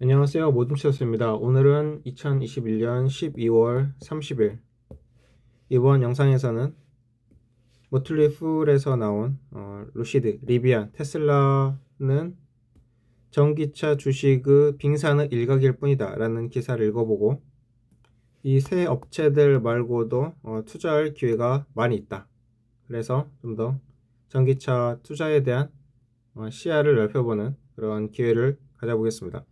안녕하세요. 모둠체스입니다. 오늘은 2021년 12월 30일 이번 영상에서는 모틀리 풀에서 나온 어, 루시드, 리비안, 테슬라는 전기차 주식의 빙산은 일각일 뿐이다 라는 기사를 읽어보고 이 세 업체들 말고도 어, 투자할 기회가 많이 있다. 그래서 좀 더 전기차 투자에 대한 어, 시야를 넓혀보는 그런 기회를 가져보겠습니다.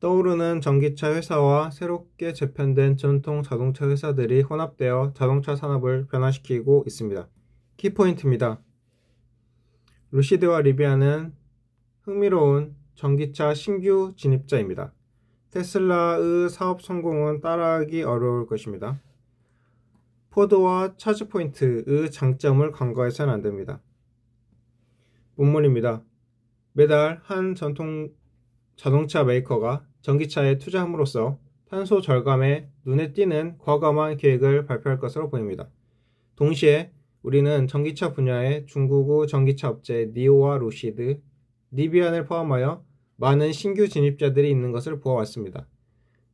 떠오르는 전기차 회사와 새롭게 재편된 전통 자동차 회사들이 혼합되어 자동차 산업을 변화시키고 있습니다. 키포인트입니다. 루시드와 리비아는 흥미로운 전기차 신규 진입자입니다. 테슬라의 사업 성공은 따라하기 어려울 것입니다. 포드와 차지포인트의 장점을 간과해서는 안 됩니다. 문물입니다. 매달 한 전통 자동차 메이커가 전기차에 투자함으로써 탄소 절감에 눈에 띄는 과감한 계획을 발표할 것으로 보입니다. 동시에 우리는 전기차 분야의 중국의 전기차 업체 니오와 루시드, 리비안을 포함하여 많은 신규 진입자들이 있는 것을 보아왔습니다.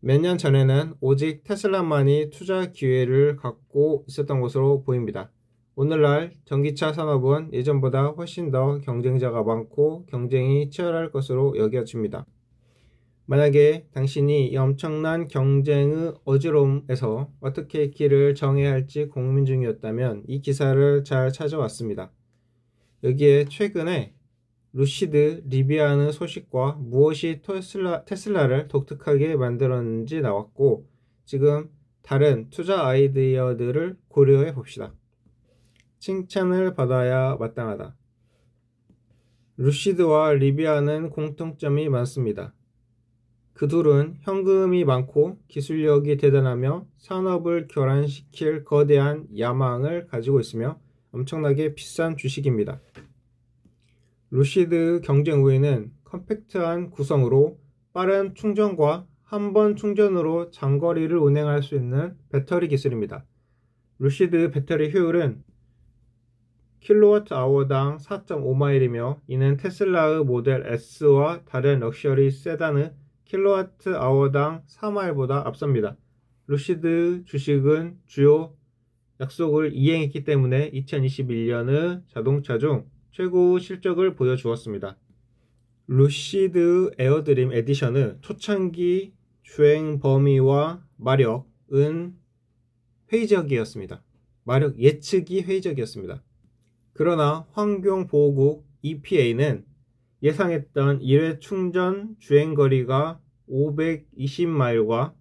몇 년 전에는 오직 테슬라만이 투자 기회를 갖고 있었던 것으로 보입니다. 오늘날 전기차 산업은 예전보다 훨씬 더 경쟁자가 많고 경쟁이 치열할 것으로 여겨집니다. 만약에 당신이 이 엄청난 경쟁의 어지러움에서 어떻게 길을 정해야 할지 고민 중이었다면 이 기사를 잘 찾아왔습니다. 여기에 최근에 루시드 리비아는 소식과 무엇이 테슬라, 테슬라를 독특하게 만들었는지 나왔고 지금 다른 투자 아이디어들을 고려해 봅시다. 칭찬을 받아야 마땅하다. 루시드와 리비아는 공통점이 많습니다. 그 둘은 현금이 많고 기술력이 대단하며 산업을 교란시킬 거대한 야망을 가지고 있으며 엄청나게 비싼 주식입니다. 루시드 경쟁 후에는 컴팩트한 구성으로 빠른 충전과 한 번 충전으로 장거리를 운행할 수 있는 배터리 기술입니다. 루시드 배터리 효율은 킬로와트아워당 4.5마일이며 이는 테슬라의 모델 S와 다른 럭셔리 세단의 킬로와트아워당 4마일보다 앞섭니다. 루시드 주식은 주요 약속을 이행했기 때문에 2021년의 자동차 중 최고 실적을 보여주었습니다. 루시드 에어드림 에디션은 초창기 주행 범위와 마력은 회의적이었습니다. 마력 예측이 회의적이었습니다. 그러나 환경보호국 EPA는 예상했던 1회 충전 주행거리가 520마일과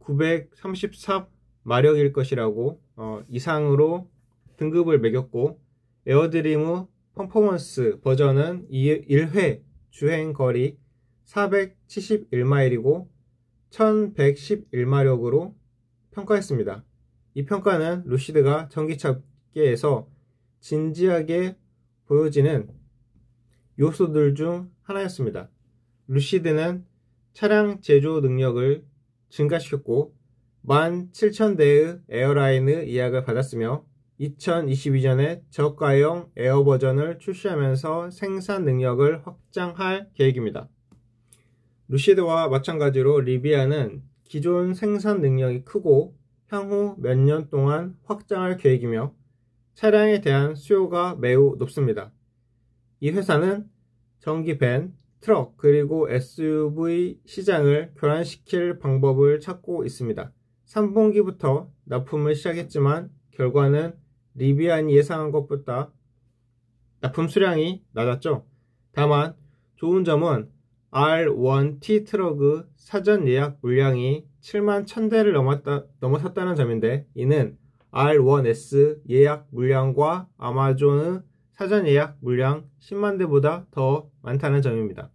934마력일 것이라고 어, 이상으로 등급을 매겼고 에어드리무 퍼포먼스 버전은 1회 주행거리 471마일이고 1111마력으로 평가했습니다. 이 평가는 루시드가 전기차계에서 진지하게 보여지는 요소들 중 하나였습니다. 루시드는 차량 제조 능력을 증가시켰고 17,000대의 에어라인의 예약을 받았으며 2022년에 저가형 에어 버전을 출시하면서 생산 능력을 확장할 계획입니다. 루시드와 마찬가지로 리비아는 기존 생산 능력이 크고 향후 몇 년 동안 확장할 계획이며 차량에 대한 수요가 매우 높습니다. 이 회사는 전기 밴, 트럭, 그리고 SUV 시장을 교란시킬 방법을 찾고 있습니다. 3분기부터 납품을 시작했지만 결과는 리비안이 예상한 것보다 납품 수량이 낮았죠. 다만 좋은 점은 R1T 트럭의 사전 예약 물량이 7만 1000대를 넘었다, 넘어섰다는 점인데 이는 R1S 예약 물량과 아마존의 사전 예약 물량 10만 대보다 더 많다는 점입니다.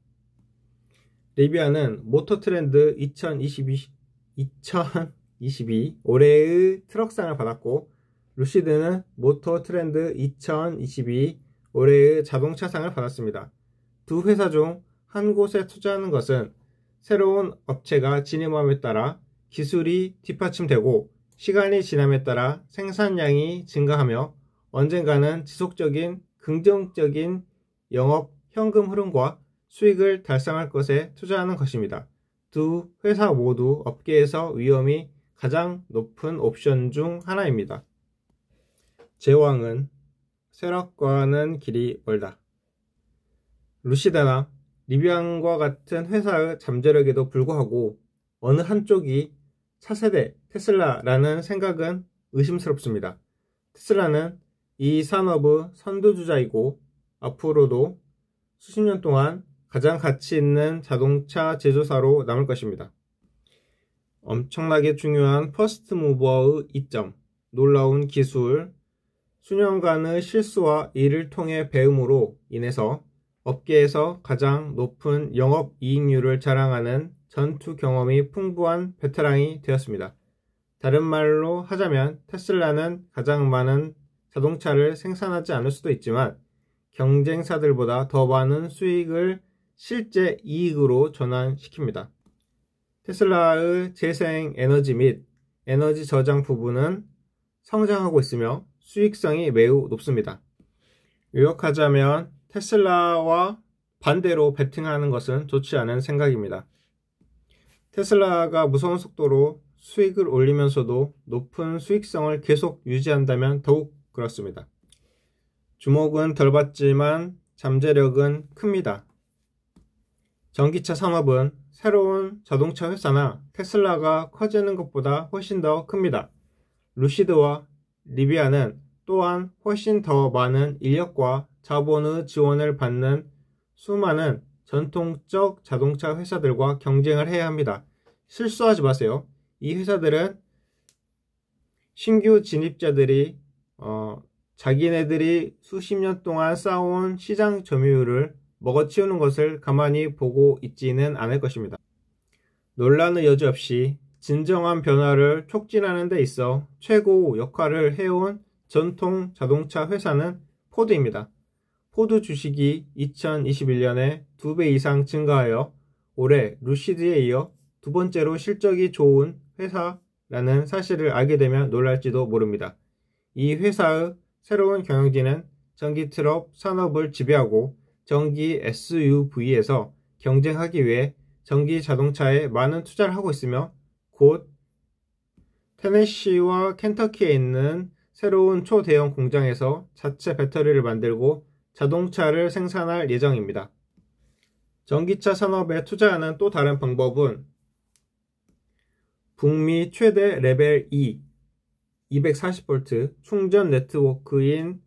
리비아는 모터 트렌드 2022, 2022 올해의 트럭상을 받았고 루시드는 모터 트렌드 2022 올해의 자동차상을 받았습니다. 두 회사 중 한 곳에 투자하는 것은 새로운 업체가 진입함에 따라 기술이 뒷받침되고 시간이 지남에 따라 생산량이 증가하며 언젠가는 지속적인 긍정적인 영업 현금 흐름과 수익을 달성할 것에 투자하는 것입니다. 두 회사 모두 업계에서 위험이 가장 높은 옵션 중 하나입니다. 제왕은 세력과는 길이 멀다. 루시다나 리비안과 같은 회사의 잠재력에도 불구하고 어느 한쪽이 차세대 테슬라라는 생각은 의심스럽습니다. 테슬라는 이 산업의 선두주자이고 앞으로도 수십 년 동안 가장 가치 있는 자동차 제조사로 남을 것입니다. 엄청나게 중요한 퍼스트 무버의 이점, 놀라운 기술, 수년간의 실수와 일을 통해 배움으로 인해서 업계에서 가장 높은 영업 이익률을 자랑하는 전투 경험이 풍부한 베테랑이 되었습니다. 다른 말로 하자면 테슬라는 가장 많은 자동차를 생산하지 않을 수도 있지만 경쟁사들보다 더 많은 수익을 실제 이익으로 전환시킵니다. 테슬라의 재생 에너지 및 에너지 저장 부분은 성장하고 있으며 수익성이 매우 높습니다. 요약하자면 테슬라와 반대로 베팅하는 것은 좋지 않은 생각입니다. 테슬라가 무서운 속도로 수익을 올리면서도 높은 수익성을 계속 유지한다면 더욱 그렇습니다. 주목은 덜 받지만 잠재력은 큽니다. 전기차 산업은 새로운 자동차 회사나 테슬라가 커지는 것보다 훨씬 더 큽니다. 루시드와 리비아는 또한 훨씬 더 많은 인력과 자본의 지원을 받는 수많은 전통적 자동차 회사들과 경쟁을 해야 합니다. 실수하지 마세요. 이 회사들은 신규 진입자들이 어, 자기네들이 수십 년 동안 쌓아온 시장 점유율을 먹어치우는 것을 가만히 보고 있지는 않을 것입니다. 논란의 여지없이 진정한 변화를 촉진하는 데 있어 최고 역할을 해온 전통 자동차 회사는 포드입니다. 포드 주식이 2021년에 2배 이상 증가하여 올해 루시드에 이어 두 번째로 실적이 좋은 회사라는 사실을 알게 되면 놀랄지도 모릅니다. 이 회사의 새로운 경영진은 전기 트럭 산업을 지배하고 전기 SUV에서 경쟁하기 위해 전기 자동차에 많은 투자를 하고 있으며 곧 테네시와 켄터키에 있는 새로운 초대형 공장에서 자체 배터리를 만들고 자동차를 생산할 예정입니다. 전기차 산업에 투자하는 또 다른 방법은 북미 최대 레벨 2 240V 충전 네트워크인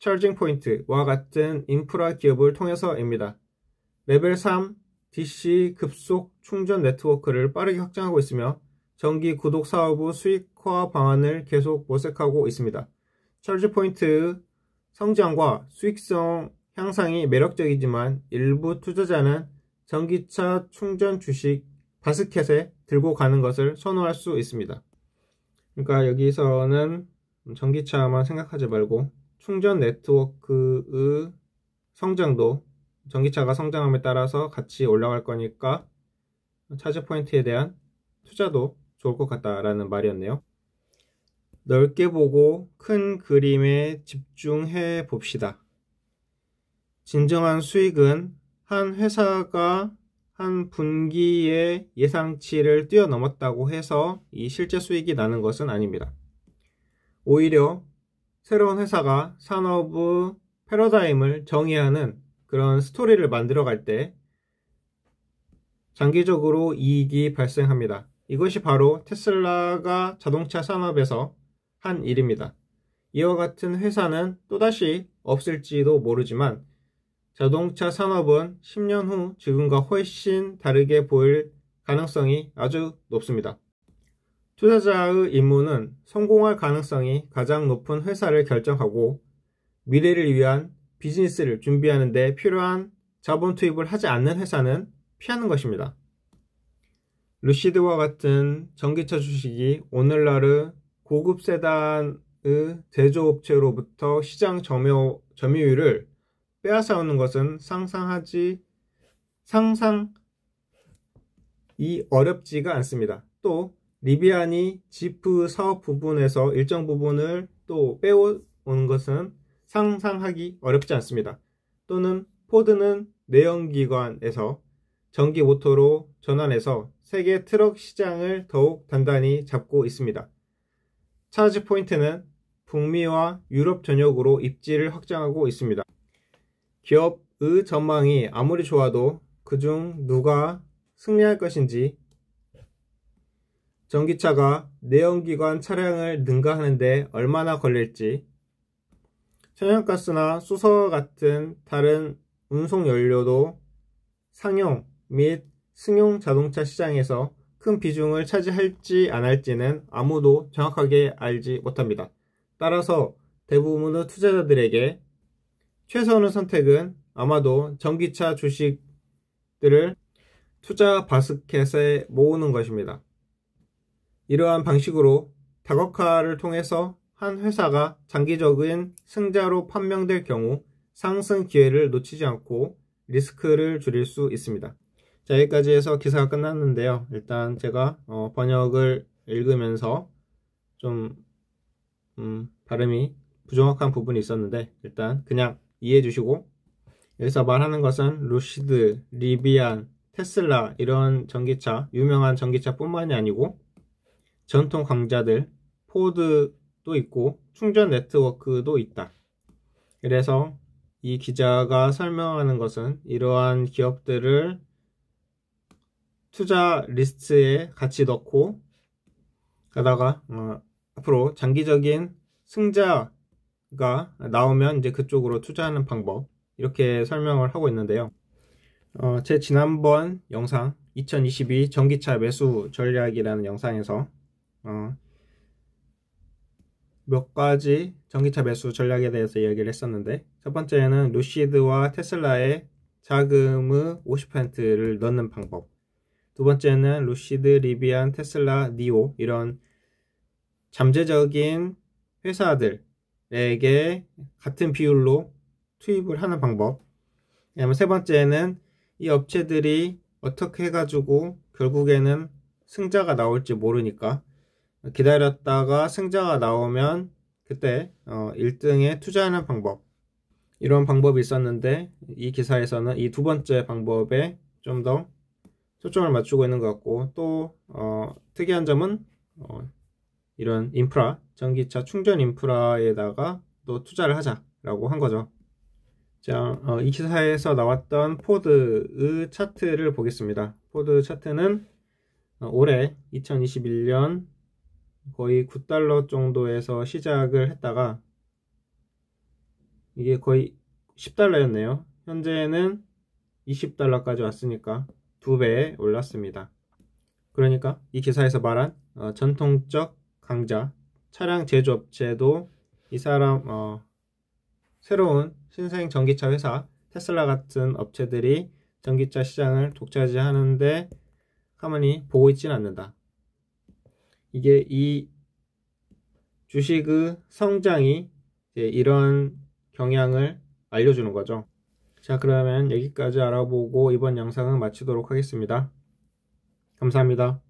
찰징 포인트와 같은 인프라 기업을 통해서입니다. 레벨 3 DC 급속 충전 네트워크를 빠르게 확장하고 있으며 전기 구독 사업의 수익화 방안을 계속 모색하고 있습니다. 찰지 포인트 성장과 수익성 향상이 매력적이지만 일부 투자자는 전기차 충전 주식 바스켓에 들고 가는 것을 선호할 수 있습니다. 그러니까 여기서는 전기차만 생각하지 말고 충전 네트워크의 성장도 전기차가 성장함에 따라서 같이 올라갈 거니까 차지 포인트에 대한 투자도 좋을 것 같다라는 말이었네요. 넓게 보고 큰 그림에 집중해 봅시다. 진정한 수익은 한 회사가 한 분기의 예상치를 뛰어넘었다고 해서 이 실제 수익이 나는 것은 아닙니다. 오히려 새로운 회사가 산업의 패러다임을 정의하는 그런 스토리를 만들어 갈 때 장기적으로 이익이 발생합니다. 이것이 바로 테슬라가 자동차 산업에서 한 일입니다. 이와 같은 회사는 또다시 없을지도 모르지만 자동차 산업은 10년 후 지금과 훨씬 다르게 보일 가능성이 아주 높습니다. 투자자의 임무는 성공할 가능성이 가장 높은 회사를 결정하고 미래를 위한 비즈니스를 준비하는 데 필요한 자본 투입을 하지 않는 회사는 피하는 것입니다. 루시드와 같은 전기차 주식이 오늘날의 고급 세단의 제조업체로부터 시장 점유율을 빼앗아오는 것은 상상하지 상상이 어렵지가 않습니다. 또 리비안이 지프 사업 부분에서 일정 부분을 또 빼오는 것은 상상하기 어렵지 않습니다. 또는 포드는 내연기관에서 전기 모터로 전환해서 세계 트럭 시장을 더욱 단단히 잡고 있습니다. 차지 포인트는 북미와 유럽 전역으로 입지를 확장하고 있습니다. 기업의 전망이 아무리 좋아도 그중 누가 승리할 것인지 전기차가 내연기관 차량을 능가하는데 얼마나 걸릴지 천연가스나 수소 같은 다른 운송연료도 상용 및 승용 자동차 시장에서 큰 비중을 차지할지 안 할지는 아무도 정확하게 알지 못합니다. 따라서 대부분의 투자자들에게 최선의 선택은 아마도 전기차 주식들을 투자 바스켓에 모으는 것입니다. 이러한 방식으로 다각화를 통해서 한 회사가 장기적인 승자로 판명될 경우 상승 기회를 놓치지 않고 리스크를 줄일 수 있습니다. 자, 여기까지 해서 기사가 끝났는데요. 일단 제가 어, 번역을 읽으면서 좀 음, 발음이 부정확한 부분이 있었는데 일단 그냥 이해해 주시고 여기서 말하는 것은 루시드, 리비안, 테슬라 이런 전기차, 유명한 전기차뿐만이 아니고 전통 강자들, 포드도 있고 충전 네트워크도 있다. 그래서 이 기자가 설명하는 것은 이러한 기업들을 투자 리스트에 같이 넣고 가다가 어, 앞으로 장기적인 승자 가 나오면 이제 그쪽으로 투자하는 방법 이렇게 설명을 하고 있는데요. 어, 제 지난번 영상 2022 전기차 매수 전략이라는 영상에서 어, 몇 가지 전기차 매수 전략에 대해서 이야기를 했었는데 첫 번째는 루시드와 테슬라의 자금의 50%를 넣는 방법 두 번째는 루시드, 리비안, 테슬라, 니오 이런 잠재적인 회사들 4게 같은 비율로 투입을 하는 방법 그다음에 세 번째는 이 업체들이 어떻게 해가지고 결국에는 승자가 나올지 모르니까 기다렸다가 승자가 나오면 그때 어 1등에 투자하는 방법 이런 방법이 있었는데 이 기사에서는 이 두 번째 방법에 좀 더 초점을 맞추고 있는 것 같고 또어 특이한 점은 어 이런 인프라, 전기차 충전 인프라에다가 또 투자를 하자라고 한 거죠. 자, 어, 이 기사에서 나왔던 포드의 차트를 보겠습니다. 포드 차트는 어, 올해 2021년 거의 9달러 정도에서 시작을 했다가 이게 거의 10달러였네요. 현재는 20달러까지 왔으니까 두배에 올랐습니다. 그러니까 이 기사에서 말한 어, 전통적 강자, 차량 제조업체도 이 사람 어, 새로운 신생 전기차 회사 테슬라 같은 업체들이 전기차 시장을 독차지하는데 가만히 보고 있지는 않는다. 이게 이 주식의 성장이 이런 경향을 알려주는 거죠. 자 그러면 여기까지 알아보고 이번 영상은 마치도록 하겠습니다. 감사합니다.